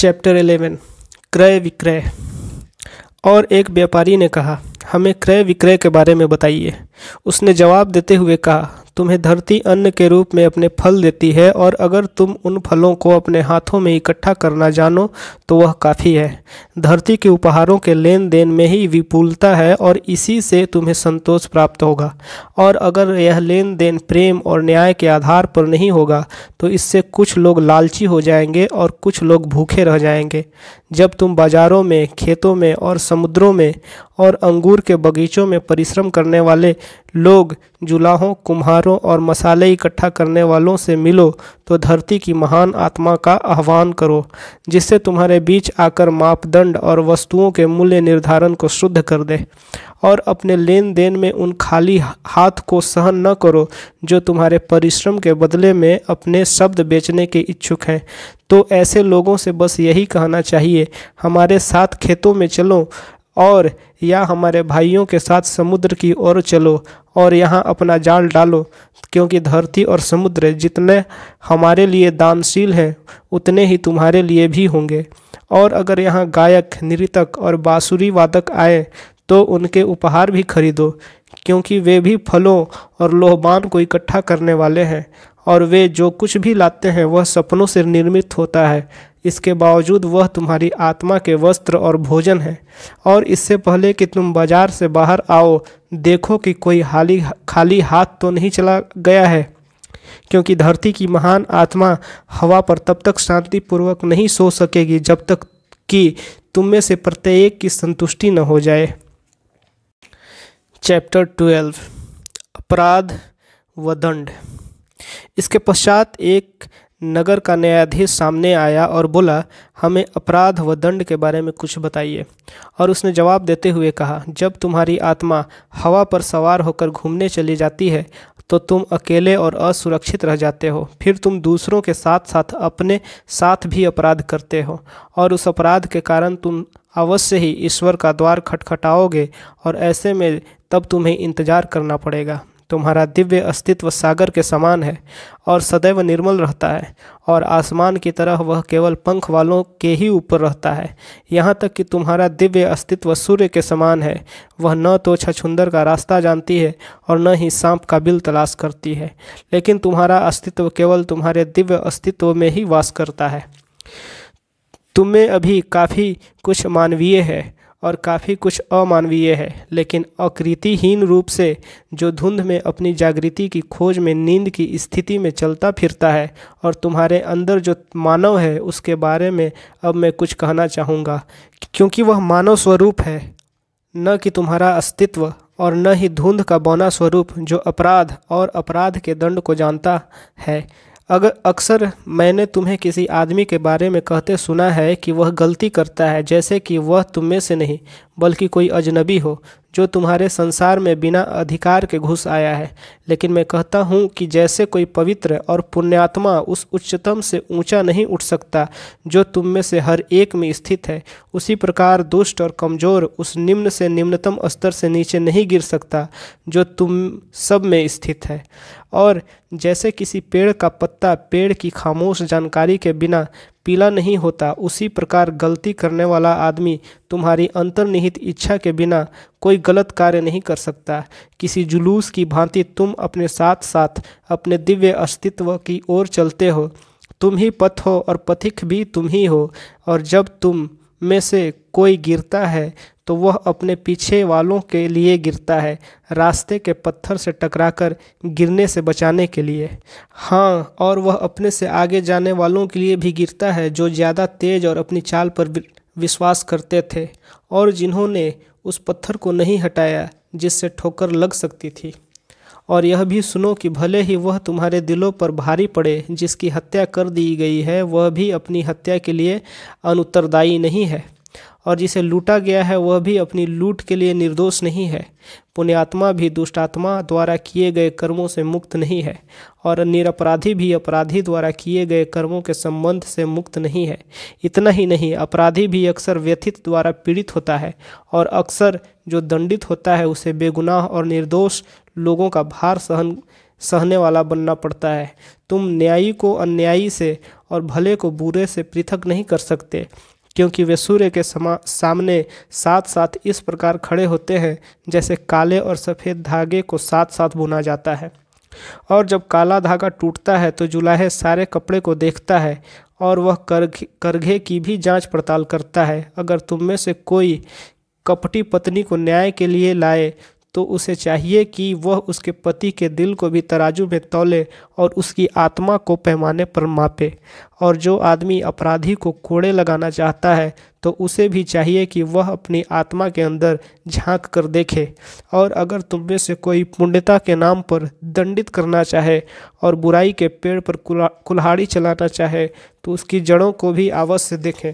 chapter eleven क्रय विक्रय और एक व्यापारी ने कहा हमें क्रय विक्रय के बारे में बताइए उसने जवाब देते हुए कहा तुम्हें धरती अन्न के रूप में अपने फल देती है और अगर तुम उन फलों को अपने हाथों में इकट्ठा करना जानो तो वह काफ़ी है धरती के उपहारों के लेन देन में ही विपुलता है और इसी से तुम्हें संतोष प्राप्त होगा और अगर यह लेन देन प्रेम और न्याय के आधार पर नहीं होगा तो इससे कुछ लोग लालची हो जाएंगे और कुछ लोग भूखे रह जाएंगे जब तुम बाज़ारों में खेतों में और समुद्रों में और अंगूर के बगीचों में परिश्रम करने वाले लोग जुलाहों कुम्हारों और मसाले इकट्ठा करने वालों से मिलो तो धरती की महान आत्मा का आह्वान करो जिससे तुम्हारे बीच आकर मापदंड और वस्तुओं के मूल्य निर्धारण को शुद्ध कर दे और अपने लेन देन में उन खाली हाथ को सहन न करो जो तुम्हारे परिश्रम के बदले में अपने शब्द बेचने के इच्छुक हैं तो ऐसे लोगों से बस यही कहना चाहिए हमारे साथ खेतों में चलो और या हमारे भाइयों के साथ समुद्र की ओर चलो और यहाँ अपना जाल डालो क्योंकि धरती और समुद्र जितने हमारे लिए दानशील हैं उतने ही तुम्हारे लिए भी होंगे और अगर यहाँ गायक नृतक और बाँसुरी वादक आए तो उनके उपहार भी खरीदो क्योंकि वे भी फलों और लोहबान को इकट्ठा करने वाले हैं और वे जो कुछ भी लाते हैं वह सपनों से निर्मित होता है इसके बावजूद वह तुम्हारी आत्मा के वस्त्र और भोजन है और इससे पहले कि तुम बाजार से बाहर आओ देखो कि कोई हाली खाली हाथ तो नहीं चला गया है क्योंकि धरती की महान आत्मा हवा पर तब तक शांतिपूर्वक नहीं सो सकेगी जब तक कि तुम में से प्रत्येक की संतुष्टि न हो जाए चैप्टर ट्वेल्व अपराध व दंड इसके पश्चात एक नगर का न्यायाधीश सामने आया और बोला हमें अपराध व दंड के बारे में कुछ बताइए और उसने जवाब देते हुए कहा जब तुम्हारी आत्मा हवा पर सवार होकर घूमने चली जाती है तो तुम अकेले और असुरक्षित रह जाते हो फिर तुम दूसरों के साथ साथ अपने साथ भी अपराध करते हो और उस अपराध के कारण तुम अवश्य ही ईश्वर का द्वार खटखटाओगे और ऐसे में तब तुम्हें इंतज़ार करना पड़ेगा तुम्हारा दिव्य अस्तित्व सागर के समान है और सदैव निर्मल रहता है और आसमान की तरह वह केवल पंख वालों के ही ऊपर रहता है यहाँ तक कि तुम्हारा दिव्य अस्तित्व सूर्य के समान है वह न तो छछुंदर का रास्ता जानती है और न ही सांप का बिल तलाश करती है लेकिन तुम्हारा अस्तित्व केवल तुम्हारे दिव्य अस्तित्व में ही वास करता है तुम्हें अभी काफ़ी कुछ मानवीय है और काफ़ी कुछ अमानवीय है लेकिन अकृतिहीन रूप से जो धुंध में अपनी जागृति की खोज में नींद की स्थिति में चलता फिरता है और तुम्हारे अंदर जो मानव है उसके बारे में अब मैं कुछ कहना चाहूँगा क्योंकि वह मानव स्वरूप है न कि तुम्हारा अस्तित्व और न ही धुंध का बौना स्वरूप जो अपराध और अपराध के दंड को जानता है अगर अक्सर मैंने तुम्हें किसी आदमी के बारे में कहते सुना है कि वह गलती करता है जैसे कि वह तुम में से नहीं बल्कि कोई अजनबी हो जो तुम्हारे संसार में बिना अधिकार के घुस आया है लेकिन मैं कहता हूँ कि जैसे कोई पवित्र और पुण्यात्मा उस उच्चतम से ऊंचा नहीं उठ सकता जो तुम में से हर एक में स्थित है उसी प्रकार दुष्ट और कमज़ोर उस निम्न से निम्नतम स्तर से नीचे नहीं गिर सकता जो तुम सब में स्थित है और जैसे किसी पेड़ का पत्ता पेड़ की खामोश जानकारी के बिना पीला नहीं होता उसी प्रकार गलती करने वाला आदमी तुम्हारी अंतर्निहित इच्छा के बिना कोई गलत कार्य नहीं कर सकता किसी जुलूस की भांति तुम अपने साथ साथ अपने दिव्य अस्तित्व की ओर चलते हो तुम ही पथ हो और पथिक भी तुम ही हो और जब तुम में से कोई गिरता है तो वह अपने पीछे वालों के लिए गिरता है रास्ते के पत्थर से टकराकर गिरने से बचाने के लिए हाँ और वह अपने से आगे जाने वालों के लिए भी गिरता है जो ज़्यादा तेज और अपनी चाल पर विश्वास करते थे और जिन्होंने उस पत्थर को नहीं हटाया जिससे ठोकर लग सकती थी और यह भी सुनो कि भले ही वह तुम्हारे दिलों पर भारी पड़े जिसकी हत्या कर दी गई है वह भी अपनी हत्या के लिए अनुत्तरदायी नहीं है और जिसे लूटा गया है वह भी अपनी लूट के लिए निर्दोष नहीं है पुण्यात्मा भी दुष्टात्मा द्वारा किए गए कर्मों से मुक्त नहीं है और निरपराधी भी अपराधी द्वारा किए गए कर्मों के संबंध से मुक्त नहीं है इतना ही नहीं अपराधी भी अक्सर व्यथित द्वारा पीड़ित होता है और अक्सर जो दंडित होता है उसे बेगुनाह और निर्दोष लोगों का भार सहन सहने वाला बनना पड़ता है तुम न्यायी को अन्यायी से और भले को बुरे से पृथक नहीं कर सकते क्योंकि वे सूर्य के समा सामने साथ साथ इस प्रकार खड़े होते हैं जैसे काले और सफ़ेद धागे को साथ साथ बुना जाता है और जब काला धागा टूटता है तो जुलाहे सारे कपड़े को देखता है और वह करघे करघे की भी जांच पड़ताल करता है अगर तुम में से कोई कपटी पत्नी को न्याय के लिए लाए तो उसे चाहिए कि वह उसके पति के दिल को भी तराजू में तोले और उसकी आत्मा को पैमाने पर मापे और जो आदमी अपराधी को कोड़े लगाना चाहता है तो उसे भी चाहिए कि वह अपनी आत्मा के अंदर झांक कर देखे और अगर तुम में से कोई पुण्यता के नाम पर दंडित करना चाहे और बुराई के पेड़ पर कुल्हाड़ी चलाना चाहे तो उसकी जड़ों को भी अवश्य देखें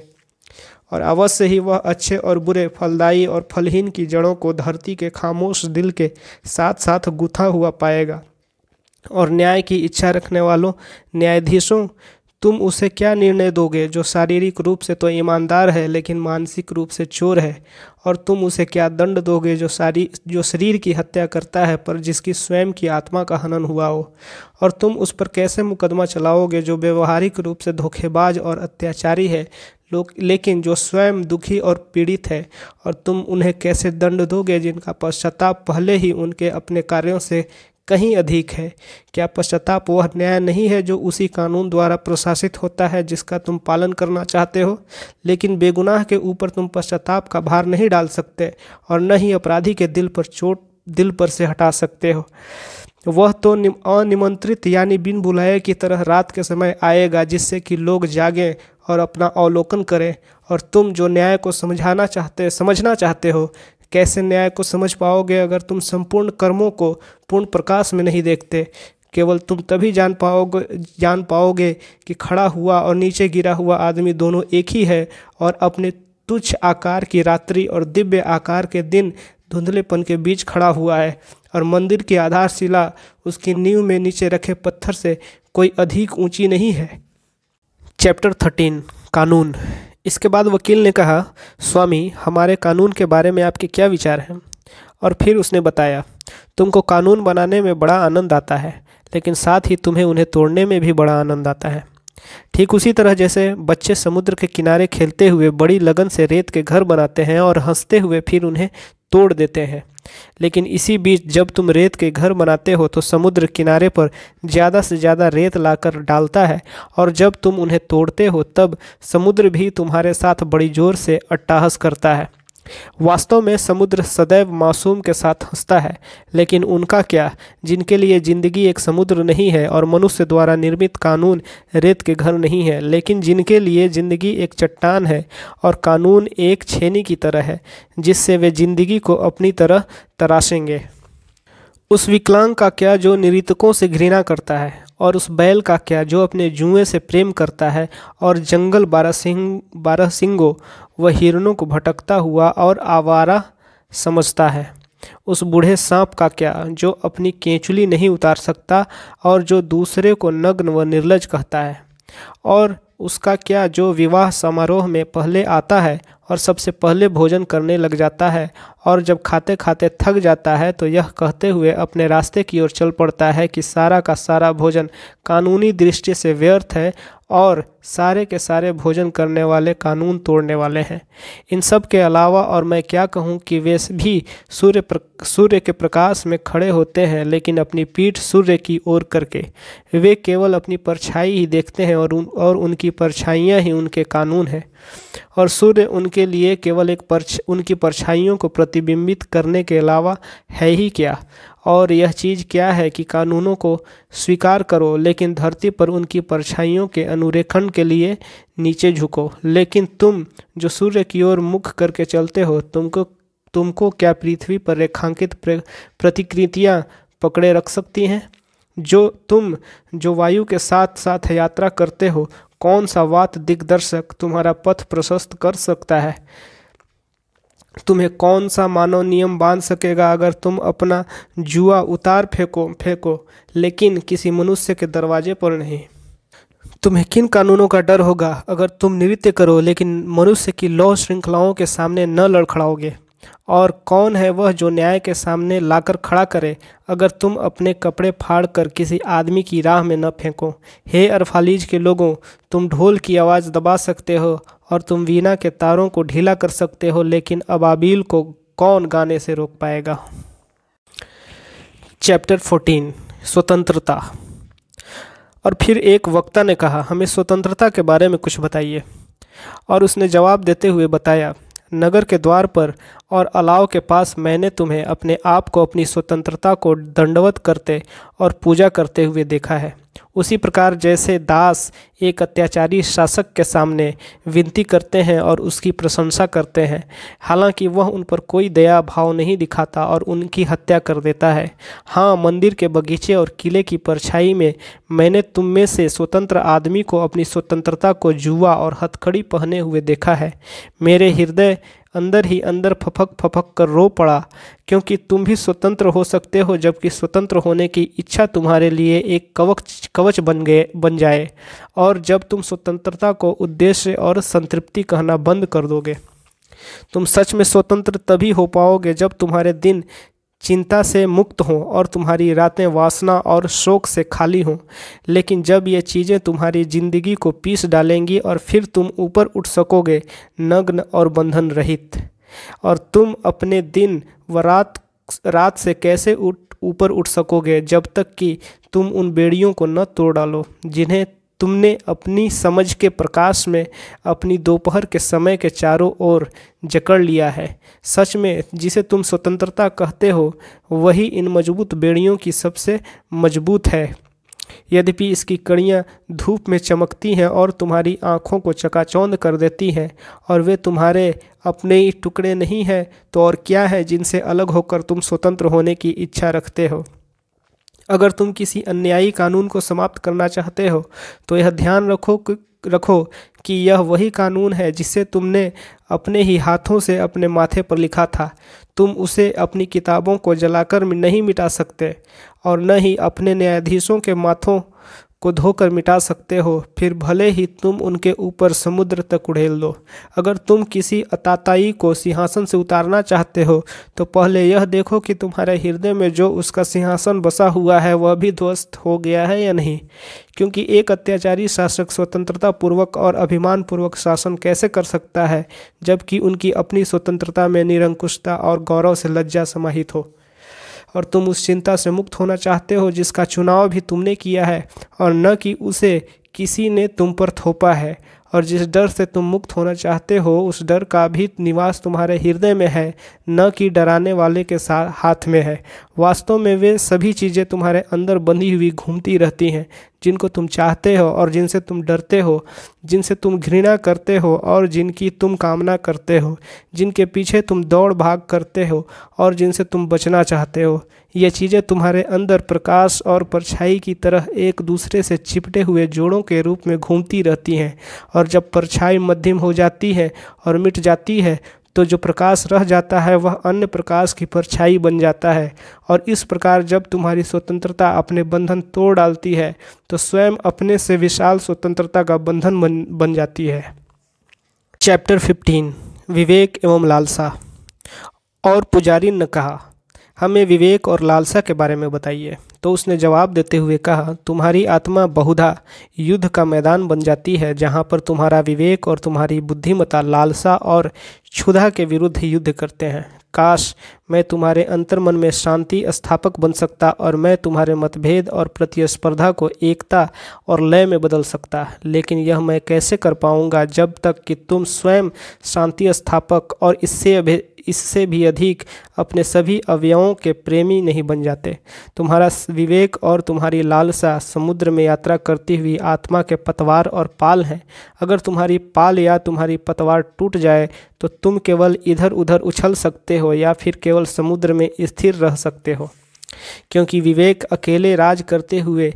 और अवश्य ही वह अच्छे और बुरे फलदायी और फलहीन की जड़ों को धरती के खामोश दिल के साथ साथ गुथा हुआ पाएगा और न्याय की इच्छा रखने वालों न्यायाधीशों तुम उसे क्या निर्णय दोगे जो शारीरिक रूप से तो ईमानदार है लेकिन मानसिक रूप से चोर है और तुम उसे क्या दंड दोगे जो सारी जो शरीर की हत्या करता है पर जिसकी स्वयं की आत्मा का हनन हुआ हो और तुम उस पर कैसे मुकदमा चलाओगे जो व्यवहारिक रूप से धोखेबाज और अत्याचारी है लोग लेकिन जो स्वयं दुखी और पीड़ित है और तुम उन्हें कैसे दंड दोगे जिनका पश्चाताप पहले ही उनके अपने कार्यों से कहीं अधिक है क्या पश्चाताप वह न्याय नहीं है जो उसी कानून द्वारा प्रशासित होता है जिसका तुम पालन करना चाहते हो लेकिन बेगुनाह के ऊपर तुम पश्चाताप का भार नहीं डाल सकते और न ही अपराधी के दिल पर चोट दिल पर से हटा सकते हो वह तो अनिमंत्रित यानी बिन बुलाए की तरह रात के समय आएगा जिससे कि लोग जागें और अपना अवलोकन करें और तुम जो न्याय को समझाना चाहते समझना चाहते हो कैसे न्याय को समझ पाओगे अगर तुम संपूर्ण कर्मों को पूर्ण प्रकाश में नहीं देखते केवल तुम तभी जान पाओगे जान पाओगे कि खड़ा हुआ और नीचे गिरा हुआ आदमी दोनों एक ही है और अपने तुच्छ आकार की रात्रि और दिव्य आकार के दिन धुंधलेपन के बीच खड़ा हुआ है और मंदिर की आधारशिला उसकी नींव में नीचे रखे पत्थर से कोई अधिक ऊंची नहीं है चैप्टर थर्टीन कानून इसके बाद वकील ने कहा स्वामी हमारे कानून के बारे में आपके क्या विचार हैं और फिर उसने बताया तुमको कानून बनाने में बड़ा आनंद आता है लेकिन साथ ही तुम्हें उन्हें तोड़ने में भी बड़ा आनंद आता है ठीक उसी तरह जैसे बच्चे समुद्र के किनारे खेलते हुए बड़ी लगन से रेत के घर बनाते हैं और हंसते हुए फिर उन्हें तोड़ देते हैं लेकिन इसी बीच जब तुम रेत के घर बनाते हो तो समुद्र किनारे पर ज़्यादा से ज़्यादा रेत लाकर डालता है और जब तुम उन्हें तोड़ते हो तब समुद्र भी तुम्हारे साथ बड़ी जोर से अट्टाहस करता है वास्तव में समुद्र सदैव मासूम के साथ हंसता है लेकिन उनका क्या जिनके लिए जिंदगी एक समुद्र नहीं है और मनुष्य द्वारा निर्मित कानून रेत के घर नहीं है लेकिन जिनके लिए जिंदगी एक चट्टान है और कानून एक छेनी की तरह है जिससे वे जिंदगी को अपनी तरह तराशेंगे उस विकलांग का क्या जो निरीतकों से घृणा करता है और उस बैल का क्या जो अपने जुए से प्रेम करता है और जंगल बारह सिंह बारह सिंगों व हिरणों को भटकता हुआ और आवारा समझता है उस बूढ़े सांप का क्या जो अपनी केंचुली नहीं उतार सकता और जो दूसरे को नग्न व निर्लज कहता है और उसका क्या जो विवाह समारोह में पहले आता है और सबसे पहले भोजन करने लग जाता है और जब खाते खाते थक जाता है तो यह कहते हुए अपने रास्ते की ओर चल पड़ता है कि सारा का सारा भोजन कानूनी दृष्टि से व्यर्थ है और सारे के सारे भोजन करने वाले कानून तोड़ने वाले हैं इन सब के अलावा और मैं क्या कहूँ कि वे भी सूर्य प्र, सूर्य के प्रकाश में खड़े होते हैं लेकिन अपनी पीठ सूर्य की ओर करके वे केवल अपनी परछाई ही देखते हैं और उन और उनकी परछाइयाँ ही उनके कानून हैं और सूर्य उनके लिए केवल एक परछ उनकी परछाइयों को प्रतिबिंबित करने के अलावा है ही क्या और यह चीज़ क्या है कि कानूनों को स्वीकार करो लेकिन धरती पर उनकी परछाइयों के अनुरेखण के लिए नीचे झुको लेकिन तुम जो सूर्य की ओर मुख करके चलते हो तुमको तुमको क्या पृथ्वी पर रेखांकित प्रतिकृतियाँ पकड़े रख सकती हैं जो तुम जो वायु के साथ साथ यात्रा करते हो कौन सा वात दिग्दर्शक तुम्हारा पथ प्रशस्त कर सकता है तुम्हें कौन सा मानव नियम बांध सकेगा अगर तुम अपना जुआ उतार फेंको फेंको लेकिन किसी मनुष्य के दरवाजे पर नहीं तुम्हें किन कानूनों का डर होगा अगर तुम नृत्य करो लेकिन मनुष्य की लौह श्रृंखलाओं के सामने न लड़खड़ाओगे और कौन है वह जो न्याय के सामने लाकर खड़ा करे अगर तुम अपने कपड़े फाड़ कर किसी आदमी की राह में न फेंको हे अरफालीज के लोगों तुम ढोल की आवाज़ दबा सकते हो और तुम वीणा के तारों को ढीला कर सकते हो लेकिन अबाबील को कौन गाने से रोक पाएगा चैप्टर फोर्टीन स्वतंत्रता और फिर एक वक्ता ने कहा हमें स्वतंत्रता के बारे में कुछ बताइए और उसने जवाब देते हुए बताया नगर के द्वार पर और अलाव के पास मैंने तुम्हें अपने आप को अपनी स्वतंत्रता को दंडवत करते और पूजा करते हुए देखा है उसी प्रकार जैसे दास एक अत्याचारी शासक के सामने विनती करते हैं और उसकी प्रशंसा करते हैं हालांकि वह उन पर कोई दया भाव नहीं दिखाता और उनकी हत्या कर देता है हाँ मंदिर के बगीचे और किले की परछाई में मैंने तुम में से स्वतंत्र आदमी को अपनी स्वतंत्रता को जुआ और हथकड़ी पहने हुए देखा है मेरे हृदय अंदर ही अंदर फफक फफक कर रो पड़ा क्योंकि तुम भी स्वतंत्र हो सकते हो जबकि स्वतंत्र होने की इच्छा तुम्हारे लिए एक कवच कवच बन गए बन जाए और जब तुम स्वतंत्रता को उद्देश्य और संतृप्ति कहना बंद कर दोगे तुम सच में स्वतंत्र तभी हो पाओगे जब तुम्हारे दिन चिंता से मुक्त हों और तुम्हारी रातें वासना और शोक से खाली हों लेकिन जब ये चीज़ें तुम्हारी ज़िंदगी को पीस डालेंगी और फिर तुम ऊपर उठ सकोगे नग्न और बंधन रहित और तुम अपने दिन व रात रात से कैसे उठ ऊपर उठ सकोगे जब तक कि तुम उन बेड़ियों को न तोड़ डालो जिन्हें तुमने अपनी समझ के प्रकाश में अपनी दोपहर के समय के चारों ओर जकड़ लिया है सच में जिसे तुम स्वतंत्रता कहते हो वही इन मजबूत बेड़ियों की सबसे मजबूत है यद्यपि इसकी कड़ियाँ धूप में चमकती हैं और तुम्हारी आँखों को चकाचौंध कर देती हैं और वे तुम्हारे अपने ही टुकड़े नहीं हैं तो और क्या है जिनसे अलग होकर तुम स्वतंत्र होने की इच्छा रखते हो अगर तुम किसी अन्यायी कानून को समाप्त करना चाहते हो तो यह ध्यान रखो रखो कि यह वही कानून है जिसे तुमने अपने ही हाथों से अपने माथे पर लिखा था तुम उसे अपनी किताबों को जलाकर नहीं मिटा सकते और न ही अपने न्यायाधीशों के माथों को धोकर मिटा सकते हो फिर भले ही तुम उनके ऊपर समुद्र तक उड़ेल दो अगर तुम किसी अताताई को सिंहासन से उतारना चाहते हो तो पहले यह देखो कि तुम्हारे हृदय में जो उसका सिंहासन बसा हुआ है वह भी ध्वस्त हो गया है या नहीं क्योंकि एक अत्याचारी शासक स्वतंत्रता पूर्वक और अभिमान पूर्वक शासन कैसे कर सकता है जबकि उनकी अपनी स्वतंत्रता में निरंकुशता और गौरव से लज्जा समाहित हो और तुम उस चिंता से मुक्त होना चाहते हो जिसका चुनाव भी तुमने किया है और न कि उसे किसी ने तुम पर थोपा है और जिस डर से तुम मुक्त होना चाहते हो उस डर का भी निवास तुम्हारे हृदय में है न कि डराने वाले के साथ हाथ में है वास्तव में वे सभी चीज़ें तुम्हारे अंदर बंधी हुई घूमती रहती हैं जिनको तुम चाहते हो और जिनसे तुम डरते हो जिनसे तुम घृणा करते हो और जिनकी तुम कामना करते हो जिनके पीछे तुम दौड़ भाग करते हो और जिनसे तुम बचना चाहते हो ये चीज़ें तुम्हारे अंदर प्रकाश और परछाई की तरह एक दूसरे से चिपटे हुए जोड़ों के रूप में घूमती रहती हैं और जब परछाई मध्यम हो जाती है और मिट जाती है तो जो प्रकाश रह जाता है वह अन्य प्रकाश की परछाई बन जाता है और इस प्रकार जब तुम्हारी स्वतंत्रता अपने बंधन तोड़ डालती है तो स्वयं अपने से विशाल स्वतंत्रता का बंधन बन बन जाती है चैप्टर फिफ्टीन विवेक एवं लालसा और पुजारी ने कहा हमें विवेक और लालसा के बारे में बताइए तो उसने जवाब देते हुए कहा तुम्हारी आत्मा बहुधा युद्ध का मैदान बन जाती है जहाँ पर तुम्हारा विवेक और तुम्हारी बुद्धिमता लालसा और क्षुधा के विरुद्ध युद्ध करते हैं काश मैं तुम्हारे अंतर्मन में शांति स्थापक बन सकता और मैं तुम्हारे मतभेद और प्रतिस्पर्धा को एकता और लय में बदल सकता लेकिन यह मैं कैसे कर पाऊंगा जब तक कि तुम स्वयं शांति स्थापक और इससे इससे भी अधिक अपने सभी अवयवों के प्रेमी नहीं बन जाते तुम्हारा विवेक और तुम्हारी लालसा समुद्र में यात्रा करती हुई आत्मा के पतवार और पाल हैं अगर तुम्हारी पाल या तुम्हारी पतवार टूट जाए तो तुम केवल इधर उधर उछल सकते हो या फिर केवल समुद्र में स्थिर रह सकते हो क्योंकि विवेक अकेले राज करते हुए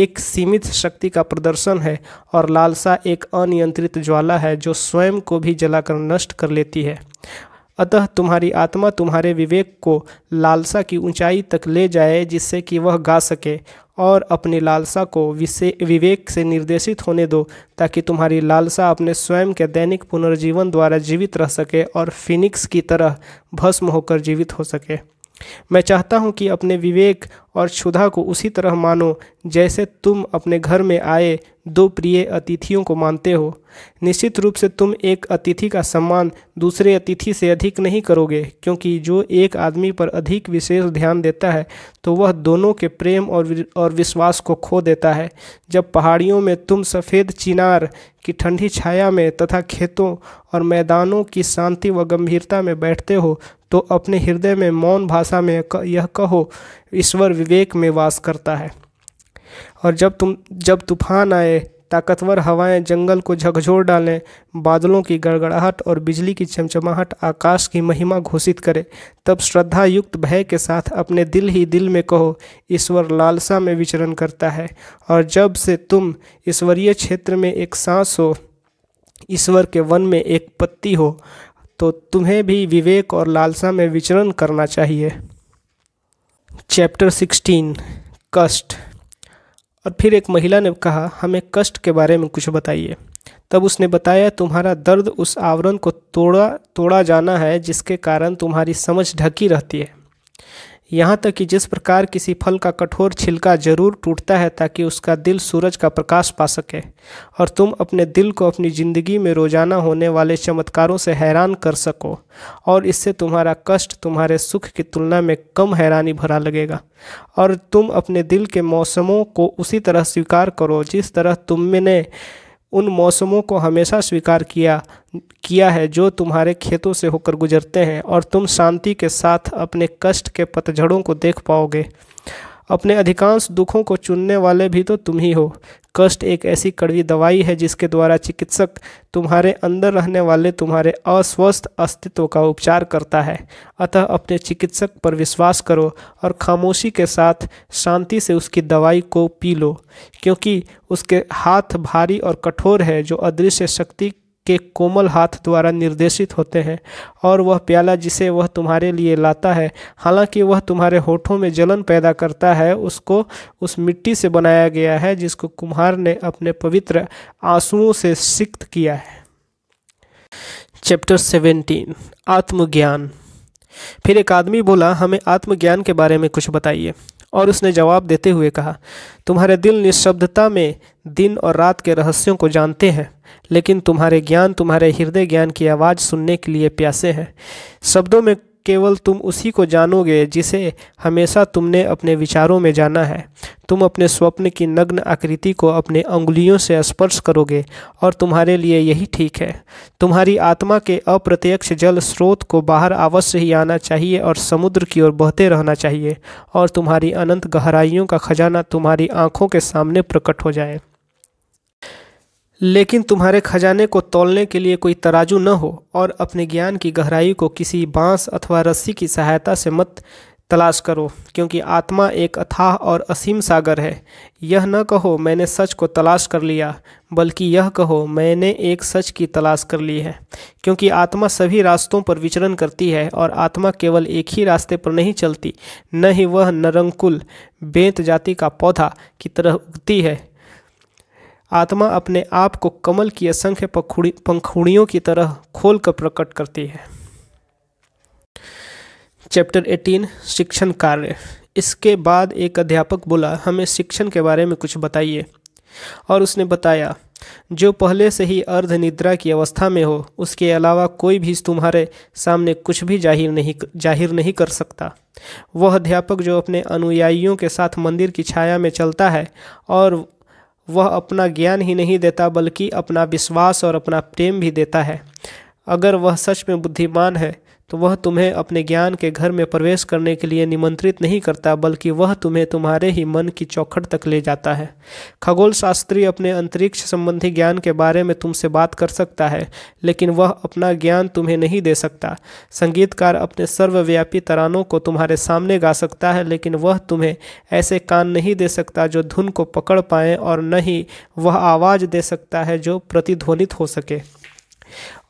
एक सीमित शक्ति का प्रदर्शन है और लालसा एक अनियंत्रित ज्वाला है जो स्वयं को भी जलाकर नष्ट कर लेती है अतः तुम्हारी आत्मा तुम्हारे विवेक को लालसा की ऊंचाई तक ले जाए जिससे कि वह गा सके और अपनी लालसा को विशे विवेक से निर्देशित होने दो ताकि तुम्हारी लालसा अपने स्वयं के दैनिक पुनर्जीवन द्वारा जीवित रह सके और फिनिक्स की तरह भस्म होकर जीवित हो सके मैं चाहता हूँ कि अपने विवेक और क्षुधा को उसी तरह मानो जैसे तुम अपने घर में आए दो प्रिय अतिथियों को मानते हो निश्चित रूप से तुम एक अतिथि का सम्मान दूसरे अतिथि से अधिक नहीं करोगे क्योंकि जो एक आदमी पर अधिक विशेष ध्यान देता है तो वह दोनों के प्रेम और और विश्वास को खो देता है जब पहाड़ियों में तुम सफ़ेद चिनार की ठंडी छाया में तथा खेतों और मैदानों की शांति व गंभीरता में बैठते हो तो अपने हृदय में मौन भाषा में यह कहो ईश्वर विवेक में वास करता है और जब तुम जब तूफान आए ताकतवर हवाएं जंगल को झकझोर डालें बादलों की गड़गड़ाहट और बिजली की चमचमाहट आकाश की महिमा घोषित करें तब श्रद्धा युक्त भय के साथ अपने दिल ही दिल में कहो ईश्वर लालसा में विचरण करता है और जब से तुम ईश्वरीय क्षेत्र में एक सांस हो ईश्वर के वन में एक पत्ती हो तो तुम्हें भी विवेक और लालसा में विचरण करना चाहिए चैप्टर सिक्सटीन कष्ट और फिर एक महिला ने कहा हमें कष्ट के बारे में कुछ बताइए तब उसने बताया तुम्हारा दर्द उस आवरण को तोड़ा तोड़ा जाना है जिसके कारण तुम्हारी समझ ढकी रहती है यहाँ तक कि जिस प्रकार किसी फल का कठोर छिलका जरूर टूटता है ताकि उसका दिल सूरज का प्रकाश पा सके और तुम अपने दिल को अपनी ज़िंदगी में रोजाना होने वाले चमत्कारों से हैरान कर सको और इससे तुम्हारा कष्ट तुम्हारे सुख की तुलना में कम हैरानी भरा लगेगा और तुम अपने दिल के मौसमों को उसी तरह स्वीकार करो जिस तरह तुमने उन मौसमों को हमेशा स्वीकार किया किया है जो तुम्हारे खेतों से होकर गुजरते हैं और तुम शांति के साथ अपने कष्ट के पतझड़ों को देख पाओगे अपने अधिकांश दुखों को चुनने वाले भी तो तुम ही हो कष्ट एक ऐसी कड़वी दवाई है जिसके द्वारा चिकित्सक तुम्हारे अंदर रहने वाले तुम्हारे अस्वस्थ अस्तित्व का उपचार करता है अतः अपने चिकित्सक पर विश्वास करो और खामोशी के साथ शांति से उसकी दवाई को पी लो क्योंकि उसके हाथ भारी और कठोर है जो अदृश्य शक्ति के कोमल हाथ द्वारा निर्देशित होते हैं और वह प्याला जिसे वह तुम्हारे लिए लाता है हालांकि वह तुम्हारे होठों में जलन पैदा करता है उसको उस मिट्टी से बनाया गया है जिसको कुम्हार ने अपने पवित्र आंसुओं से सिक्त किया है चैप्टर सेवेंटीन आत्मज्ञान फिर एक आदमी बोला हमें आत्मज्ञान के बारे में कुछ बताइए और उसने जवाब देते हुए कहा तुम्हारे दिल निशब्दता में दिन और रात के रहस्यों को जानते हैं लेकिन तुम्हारे ज्ञान तुम्हारे हृदय ज्ञान की आवाज़ सुनने के लिए प्यासे हैं शब्दों में केवल तुम उसी को जानोगे जिसे हमेशा तुमने अपने विचारों में जाना है तुम अपने स्वप्न की नग्न आकृति को अपने अंगुलियों से स्पर्श करोगे और तुम्हारे लिए यही ठीक है तुम्हारी आत्मा के अप्रत्यक्ष जल स्रोत को बाहर अवश्य ही आना चाहिए और समुद्र की ओर बहते रहना चाहिए और तुम्हारी अनंत गहराइयों का खजाना तुम्हारी आँखों के सामने प्रकट हो जाए लेकिन तुम्हारे खजाने को तोलने के लिए कोई तराजू न हो और अपने ज्ञान की गहराई को किसी बांस अथवा रस्सी की सहायता से मत तलाश करो क्योंकि आत्मा एक अथाह और असीम सागर है यह न कहो मैंने सच को तलाश कर लिया बल्कि यह कहो मैंने एक सच की तलाश कर ली है क्योंकि आत्मा सभी रास्तों पर विचरण करती है और आत्मा केवल एक ही रास्ते पर नहीं चलती न ही वह नरंकुल बेंत जाति का पौधा की तरह उगती है आत्मा अपने आप को कमल की असंख्य पंखुड़ी पंखुड़ियों की तरह खोल कर प्रकट करती है चैप्टर 18 शिक्षण कार्य इसके बाद एक अध्यापक बोला हमें शिक्षण के बारे में कुछ बताइए और उसने बताया जो पहले से ही अर्ध निद्रा की अवस्था में हो उसके अलावा कोई भी तुम्हारे सामने कुछ भी जाहिर नहीं जाहिर नहीं कर सकता वह अध्यापक जो अपने अनुयायियों के साथ मंदिर की छाया में चलता है और वह अपना ज्ञान ही नहीं देता बल्कि अपना विश्वास और अपना प्रेम भी देता है अगर वह सच में बुद्धिमान है तो वह तुम्हें अपने ज्ञान के घर में प्रवेश करने के लिए निमंत्रित नहीं करता बल्कि वह तुम्हें तुम्हारे ही मन की चौखट तक ले जाता है खगोल शास्त्री अपने अंतरिक्ष संबंधी ज्ञान के बारे में तुमसे बात कर सकता है लेकिन वह अपना ज्ञान तुम्हें नहीं दे सकता संगीतकार अपने सर्वव्यापी तरानों को तुम्हारे सामने गा सकता है लेकिन वह तुम्हें ऐसे कान नहीं दे सकता जो धुन को पकड़ पाए और न ही वह आवाज़ दे सकता है जो प्रतिध्वनित हो सके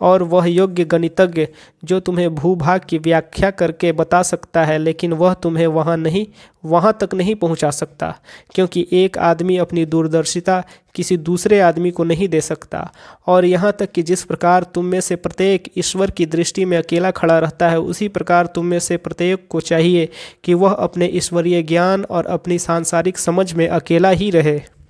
और वह योग्य गणितज्ञ जो तुम्हें भूभाग की व्याख्या करके बता सकता है लेकिन वह तुम्हें वहाँ नहीं वहाँ तक नहीं पहुँचा सकता क्योंकि एक आदमी अपनी दूरदर्शिता किसी दूसरे आदमी को नहीं दे सकता और यहाँ तक कि जिस प्रकार तुम में से प्रत्येक ईश्वर की दृष्टि में अकेला खड़ा रहता है उसी प्रकार तुम में से प्रत्येक को चाहिए कि वह अपने ईश्वरीय ज्ञान और अपनी सांसारिक समझ में अकेला ही रहे